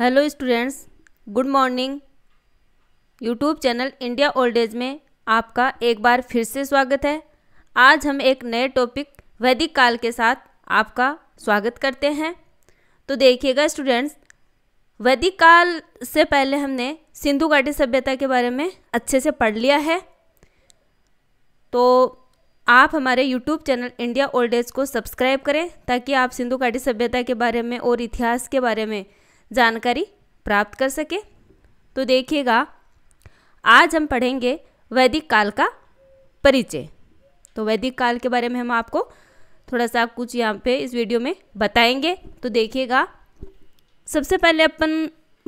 hello students good morning YouTube channel India old age में आपका एक बार फिर से स्वागत है आज हम एक नए टॉपिक वैदिक काल के साथ आपका स्वागत करते हैं तो देखिएगा स्टूडेंट्स वैदिक काल से पहले हमने सिंधु घाटी सभ्यता के बारे में अच्छे से पढ़ लिया है तो आप हमारे YouTube channel India old age को सब्सक्राइब करें ताकि आप सिंधु घाटी सभ्यता के बारे में और इतिहास के बारे में जानकारी प्राप्त कर सके तो देखिएगा आज हम पढ़ेंगे वैदिक काल का परिचय तो वैदिक काल के बारे में हम आपको थोड़ा सा कुछ यहाँ पे इस वीडियो में बताएंगे तो देखिएगा सबसे पहले अपन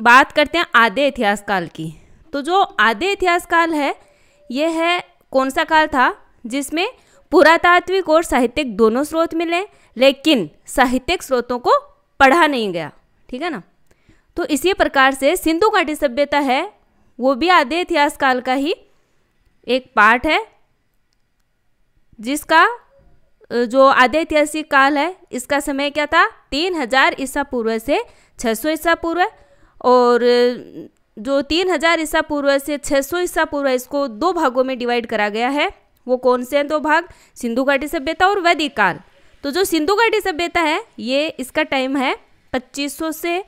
बात करते हैं आधे इतिहास काल की तो जो आधे इतिहास काल है यह है कौन सा काल था जिसमें पुरातात्विक और साहित्यिक दोनों स्रोत मिले लेकिन साहित्यिक स्रोतों को पढ़ा नहीं गया ठीक है ना तो इसी प्रकार से सिंधु घाटी सभ्यता है वो भी आधे इतिहास काल का ही एक पार्ट है जिसका जो आधे ऐतिहासिक काल है इसका समय क्या था तीन हजार ईसा पूर्व से छः सौ ईसा पूर्व और जो तीन हजार ईसा पूर्व से छः सौ ईसा पूर्व इसको दो भागों में डिवाइड करा गया है वो कौन से हैं दो भाग सिंधु घाटी सभ्यता और वैदिक काल तो जो सिंधु घाटी सभ्यता है ये इसका टाइम है 2500 से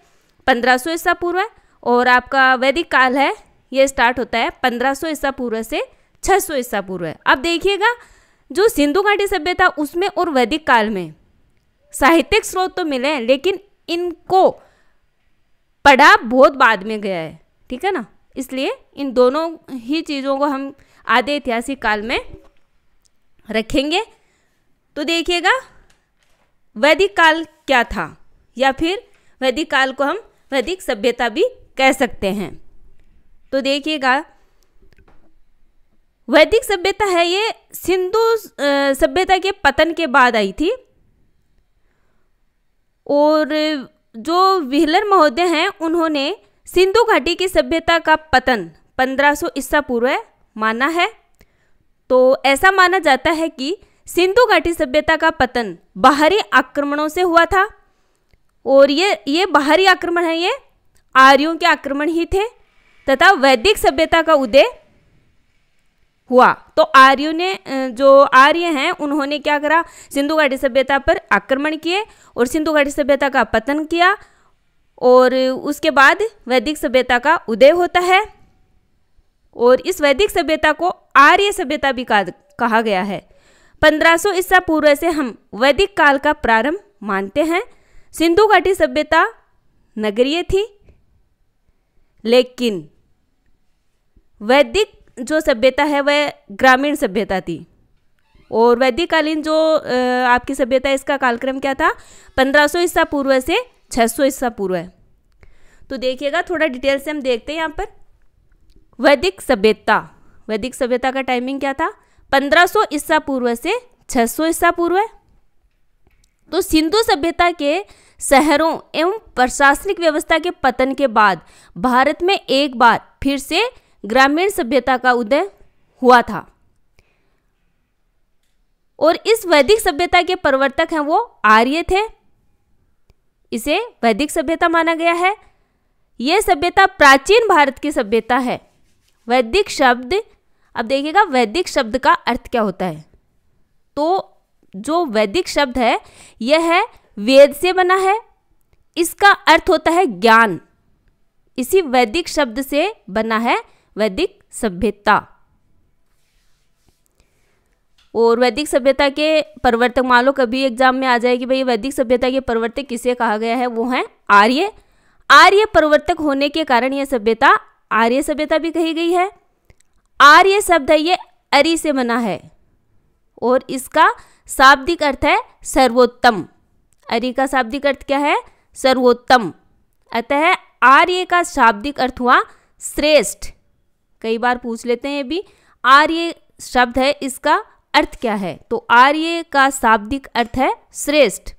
पंद्रह सौ ईसा पूर्व और आपका वैदिक काल है ये स्टार्ट होता है पंद्रह सौ ईसा पूर्व से छः सौ ईसा पूर्व अब देखिएगा जो सिंधु घाटी सभ्यता उसमें और वैदिक काल में साहित्यिक स्रोत तो मिले हैं लेकिन इनको पढ़ा बहुत बाद में गया है ठीक है ना इसलिए इन दोनों ही चीज़ों को हम आधे ऐतिहासिक काल में रखेंगे तो देखिएगा वैदिक काल क्या था या फिर वैदिक काल को हम वैदिक सभ्यता भी कह सकते हैं तो देखिएगा वैदिक सभ्यता है ये सिंधु सभ्यता के पतन के बाद आई थी और जो विहलर महोदय हैं उन्होंने सिंधु घाटी की सभ्यता का पतन 1500 सौ ईसा पूर्व माना है तो ऐसा माना जाता है कि सिंधु घाटी सभ्यता का पतन बाहरी आक्रमणों से हुआ था और ये ये बाहरी आक्रमण है ये आर्यों के आक्रमण ही थे तथा वैदिक सभ्यता का उदय हुआ तो आर्यों ने जो आर्य हैं उन्होंने क्या करा सिंधु घाटी सभ्यता पर आक्रमण किए और सिंधु घाटी सभ्यता का पतन किया और उसके बाद वैदिक सभ्यता का उदय होता है और इस वैदिक सभ्यता को आर्य सभ्यता भी कहा गया है 1500 ईसा पूर्व से हम वैदिक काल का प्रारंभ मानते हैं सिंधु घाटी सभ्यता नगरीय थी लेकिन वैदिक जो सभ्यता है वह ग्रामीण सभ्यता थी और वैदिक कालीन जो आपकी सभ्यता इसका कालक्रम क्या था 1500 ईसा पूर्व से 600 ईसा पूर्व है तो देखिएगा थोड़ा डिटेल से हम देखते हैं यहाँ पर वैदिक सभ्यता वैदिक सभ्यता का टाइमिंग क्या था 1500 ईसा पूर्व से 600 ईसा पूर्व है तो सिंधु सभ्यता के शहरों एवं प्रशासनिक व्यवस्था के पतन के बाद भारत में एक बार फिर से ग्रामीण सभ्यता का उदय हुआ था और इस वैदिक सभ्यता के प्रवर्तक हैं वो आर्य थे इसे वैदिक सभ्यता माना गया है यह सभ्यता प्राचीन भारत की सभ्यता है वैदिक शब्द अब देखिएगा वैदिक शब्द का अर्थ क्या होता है तो जो वैदिक शब्द है यह है वेद से बना है इसका अर्थ होता है ज्ञान इसी वैदिक शब्द से बना है वैदिक सभ्यता और वैदिक सभ्यता के प्रवर्तक मान लो कभी एग्जाम में आ जाए कि भाई वैदिक सभ्यता के प्रवर्तक किसे कहा गया है वो है आर्य आर्य प्रवर्तक होने के कारण यह सभ्यता आर्य सभ्यता भी कही गई है आर्य शब्द है ये अरी से बना है और इसका शाब्दिक अर्थ है सर्वोत्तम अरि का शाब्दिक अर्थ क्या है सर्वोत्तम अतः आर्य का शाब्दिक अर्थ हुआ श्रेष्ठ कई बार पूछ लेते हैं ये भी आर्य शब्द है इसका अर्थ क्या है तो आर्य का शाब्दिक अर्थ है श्रेष्ठ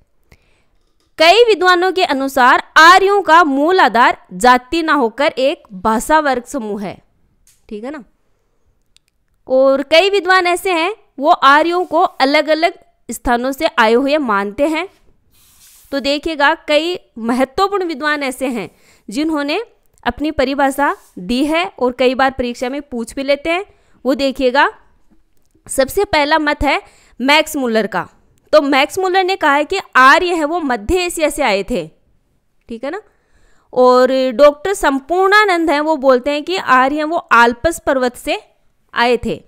कई विद्वानों के अनुसार आर्यों का मूल आधार जाति ना होकर एक भाषा वर्ग समूह है ठीक है ना और कई विद्वान ऐसे हैं वो आर्यों को अलग अलग स्थानों से आए हुए मानते हैं तो देखिएगा कई महत्वपूर्ण विद्वान ऐसे हैं जिन्होंने अपनी परिभाषा दी है और कई बार परीक्षा में पूछ भी लेते हैं वो देखिएगा सबसे पहला मत है मैक्स मुलर का तो मैक्स मुलर ने कहा है कि आर्य है वो मध्य एशिया से आए थे ठीक है ना और डॉक्टर संपूर्णानंद हैं वो बोलते हैं कि आर्य वो आल्पस पर्वत से आए थे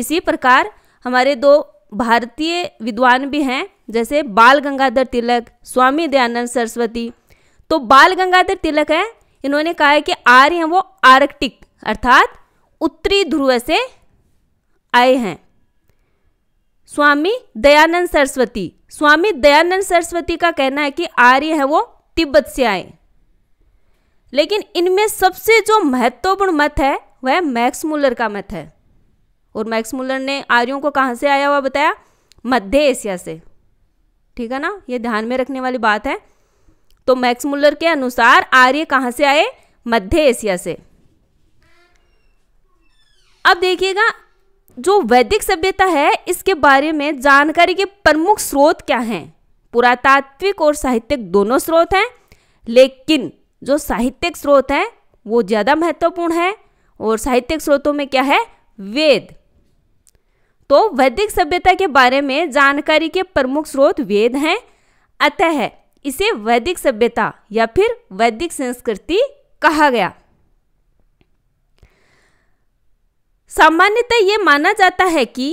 इसी प्रकार हमारे दो भारतीय विद्वान भी हैं जैसे बाल गंगाधर तिलक स्वामी दयानंद सरस्वती तो बाल गंगाधर तिलक हैं इन्होंने कहा है कि आर्य हैं वो आर्कटिक अर्थात उत्तरी ध्रुव से आए हैं स्वामी दयानंद सरस्वती स्वामी दयानंद सरस्वती का कहना है कि आर्य हैं वो तिब्बत से आए लेकिन इनमें सबसे जो महत्वपूर्ण मत है वह मैक्समूलर का मत है और मैक्स मुलर ने आर्यों को कहाँ से आया हुआ बताया मध्य एशिया से ठीक है ना ये ध्यान में रखने वाली बात है तो मैक्स मुलर के अनुसार आर्य कहाँ से आए मध्य एशिया से अब देखिएगा जो वैदिक सभ्यता है इसके बारे में जानकारी के प्रमुख स्रोत क्या हैं पुरातात्विक और साहित्यिक दोनों स्रोत हैं लेकिन जो साहित्यिक स्रोत हैं वो ज़्यादा महत्वपूर्ण है और साहित्यिक स्रोतों में क्या है वेद तो वैदिक सभ्यता के बारे में जानकारी के प्रमुख स्रोत वेद हैं अतः है, इसे वैदिक सभ्यता या फिर वैदिक संस्कृति कहा गया सामान्यतः यह माना जाता है कि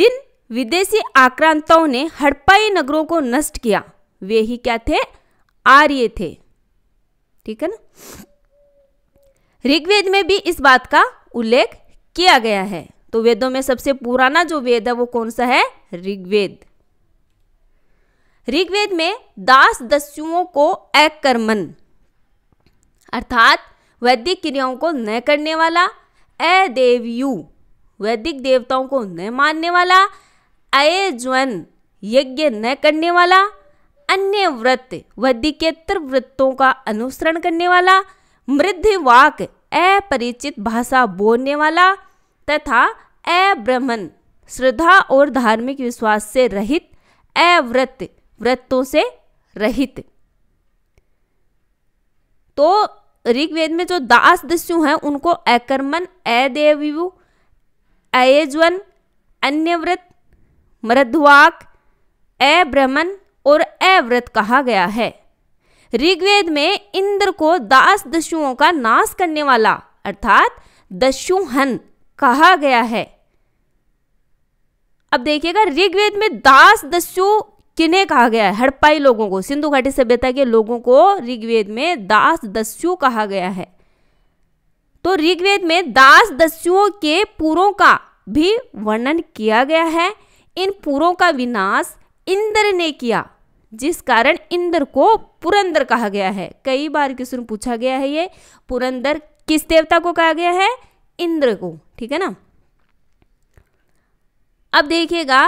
जिन विदेशी आक्रांताओं ने हड़प्पाई नगरों को नष्ट किया वे ही क्या थे आर्य थे ठीक है ना ऋग्वेद में भी इस बात का उल्लेख किया गया है तो वेदों में सबसे पुराना जो वेद है वो कौन सा है ऋग्वेद ऋग्वेद में दास दस्युओं को अकर्मन अर्थात वैदिक क्रियाओं को न करने वाला अदेवयु वैदिक देवताओं को न मानने वाला अयज्वन यज्ञ न करने वाला अन्य व्रत वैदिकेतर व्रतों का अनुसरण करने वाला मृदवाक अपरिचित भाषा बोलने वाला तथा अब्रह्मन श्रद्धा और धार्मिक विश्वास से रहित अव्रत व्रतों से रहित तो ऋग्वेद में जो दास दस्यु हैं उनको अकर्मन अदेव्यु अयज्वन अन्यव्रत मृद्वाक अब्रह्मन और अव्रत कहा गया है ऋग्वेद में इंद्र को दास दस्युओं का नाश करने वाला अर्थात दस्युहन कहा गया है अब देखिएगा ऋग्वेद में दास दस्यु किन्हें कहा गया है हड़पाई लोगों को सिंधु घाटी सभ्यता के लोगों को ऋग्वेद में दास दस्यु कहा गया है तो ऋग्वेद में दास दस्युओं के पुरों का भी वर्णन किया गया है इन पुरों का विनाश इंद्र ने किया जिस कारण इंद्र को पुरंदर कहा गया है कई बार क्वेश्चन पूछा गया है ये पुरंदर किस देवता को कहा गया है इंद्र को ठीक है ना अब देखिएगा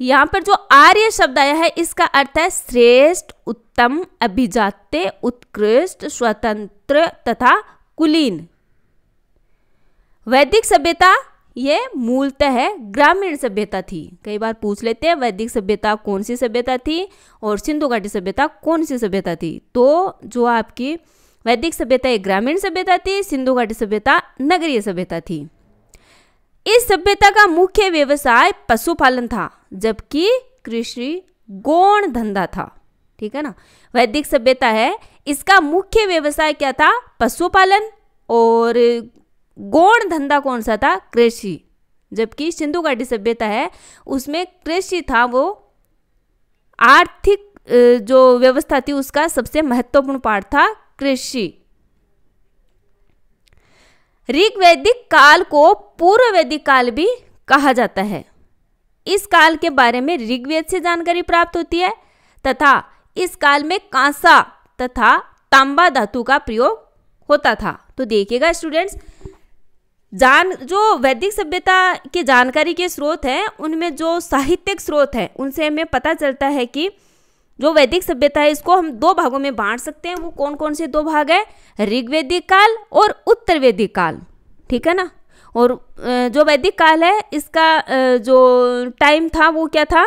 यहां पर जो आर्य शब्द आया है इसका अर्थ है श्रेष्ठ उत्तम अभिजात्य उत्कृष्ट स्वतंत्र तथा कुलीन वैदिक सभ्यता यह मूलतः है ग्रामीण सभ्यता थी कई बार पूछ लेते हैं वैदिक सभ्यता कौन सी सभ्यता थी और सिंधु घाटी सभ्यता कौन सी सभ्यता थी तो जो आपकी वैदिक सभ्यता एक ग्रामीण सभ्यता थी सिंधु घाटी सभ्यता नगरीय सभ्यता थी इस सभ्यता का मुख्य व्यवसाय पशुपालन था जबकि कृषि गौण धंधा था ठीक है ना वैदिक सभ्यता है इसका मुख्य व्यवसाय क्या था पशुपालन और गौण धंधा कौन सा था कृषि जबकि सिंधु घाटी सभ्यता है उसमें कृषि था वो आर्थिक जो व्यवस्था थी उसका सबसे महत्वपूर्ण पार्ट था कृषि ऋग वैदिक काल को पूर्व वैदिक काल भी कहा जाता है इस काल के बारे में ऋग्वेद से जानकारी प्राप्त होती है तथा इस काल में कांसा तथा तांबा धातु का प्रयोग होता था तो देखिएगा स्टूडेंट्स जान जो वैदिक सभ्यता के जानकारी के स्रोत हैं उनमें जो साहित्यिक स्रोत हैं उनसे हमें पता चलता है कि जो वैदिक सभ्यता है इसको हम दो भागों में बांट सकते हैं वो कौन कौन से दो भाग है ऋग्वेदिक काल और उत्तर वैदिक काल ठीक है ना और जो वैदिक काल है इसका जो टाइम था वो क्या था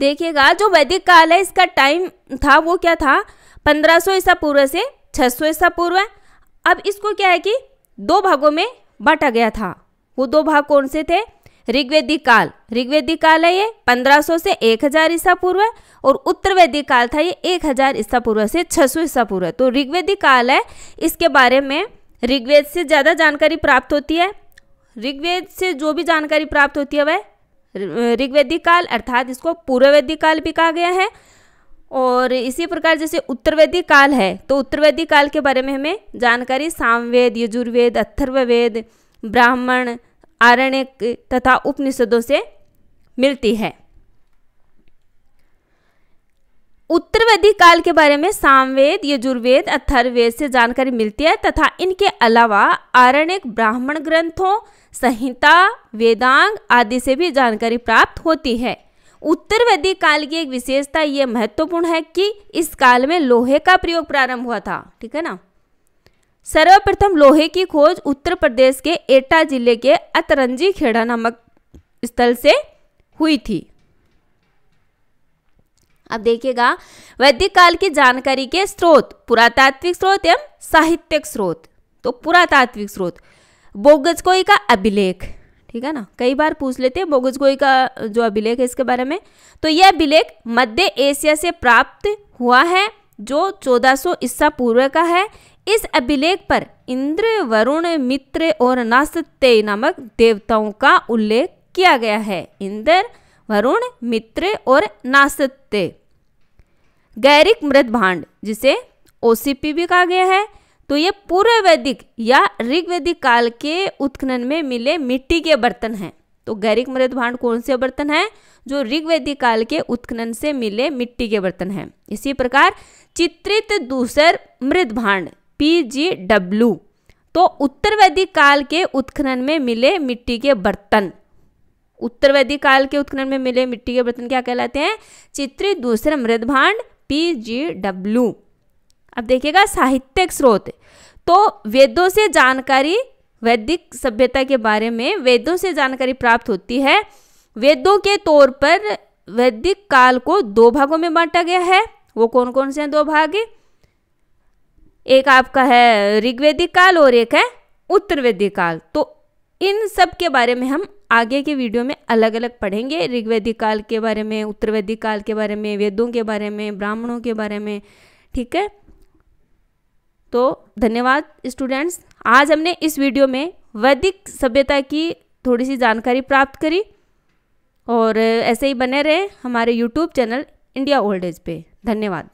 देखिएगा जो वैदिक काल है इसका टाइम था वो क्या था 1500 सो ईसा पूर्व से 600 सौ ईसा पूर्व अब इसको क्या है कि दो भागों में बांटा गया था वो दो भाग कौन से थे ऋग्वेदी काल ऋग्वेदी काल है ये 1500 से 1000 ईसा पूर्व और उत्तरवेदी काल था ये 1000 ईसा पूर्व से 600 ईसा पूर्व तो ऋग्वेदी काल है इसके बारे में ऋग्वेद से ज़्यादा जानकारी प्राप्त होती है ऋग्वेद से जो भी जानकारी प्राप्त होती है वह ऋग्वेदी काल अर्थात इसको पूर्ववैदिक काल भी कहा गया है और इसी प्रकार जैसे उत्तरवेदी काल है तो उत्तरवेदी काल के बारे में हमें जानकारी सामवेद यजुर्वेद अथर्ववेद ब्राह्मण आरण्य तथा उपनिषदों से मिलती है उत्तर काल के बारे में सामवेद यजुर्वेद अथर्वेद से जानकारी मिलती है तथा इनके अलावा आरण्यक ब्राह्मण ग्रंथों संहिता वेदांग आदि से भी जानकारी प्राप्त होती है उत्तर काल की एक विशेषता यह महत्वपूर्ण है कि इस काल में लोहे का प्रयोग प्रारंभ हुआ था ठीक है ना सर्वप्रथम लोहे की खोज उत्तर प्रदेश के एटा जिले के अतरंजी खेड़ा नामक स्थल से हुई थी अब देखिएगा वैदिक काल की जानकारी के स्रोत पुरातात्विक स्रोत एवं साहित्यिक स्रोत तो पुरातात्विक स्रोत बोगजकोई का अभिलेख ठीक है ना कई बार पूछ लेते हैं बोगजगोई का जो अभिलेख है इसके बारे में तो यह अभिलेख मध्य एशिया से प्राप्त हुआ है जो 1400 ईस्सा पूर्व का है इस अभिलेख पर इंद्र वरुण मित्र और नास्ते नामक देवताओं का उल्लेख किया गया है इंद्र वरुण मित्र और नास्ते गैरिक मृत भांड जिसे ओसीपी भी कहा गया है तो ये पूर्व वैदिक या ऋग्वैदिक काल के उत्खनन में मिले मिट्टी के बर्तन हैं तो गैरिक मृत भांड कौन से बर्तन हैं जो ऋग्वैदिक काल के उत्खनन से मिले मिट्टी के बर्तन हैं इसी प्रकार चित्रित दूसर मृत भांड पी जी डब्ल्यू तो उत्तर वैदिक काल के उत्खनन में मिले मिट्टी के बर्तन उत्तर वैदिक काल के उत्खनन में मिले मिट्टी के बर्तन क्या कहलाते हैं चित्री दूसरे मृद भांड पी जी डब्ल्यू अब देखिएगा साहित्यिक स्रोत तो वेदों से जानकारी वैदिक सभ्यता के बारे में वेदों से जानकारी प्राप्त होती है वेदों के तौर पर वैदिक काल को दो भागों में बांटा गया है वो कौन कौन से हैं दो भाग एक आपका है ऋग्वेदिक काल और एक है उत्तर काल तो इन सब के बारे में हम आगे के वीडियो में अलग अलग पढ़ेंगे ऋग्वेदिक काल के बारे में उत्तर काल के बारे में वेदों के बारे में ब्राह्मणों के बारे में ठीक है तो धन्यवाद स्टूडेंट्स आज हमने इस वीडियो में वैदिक सभ्यता की थोड़ी सी जानकारी प्राप्त करी और ऐसे ही बने रहे हमारे YouTube channel India old age पे धन्यवाद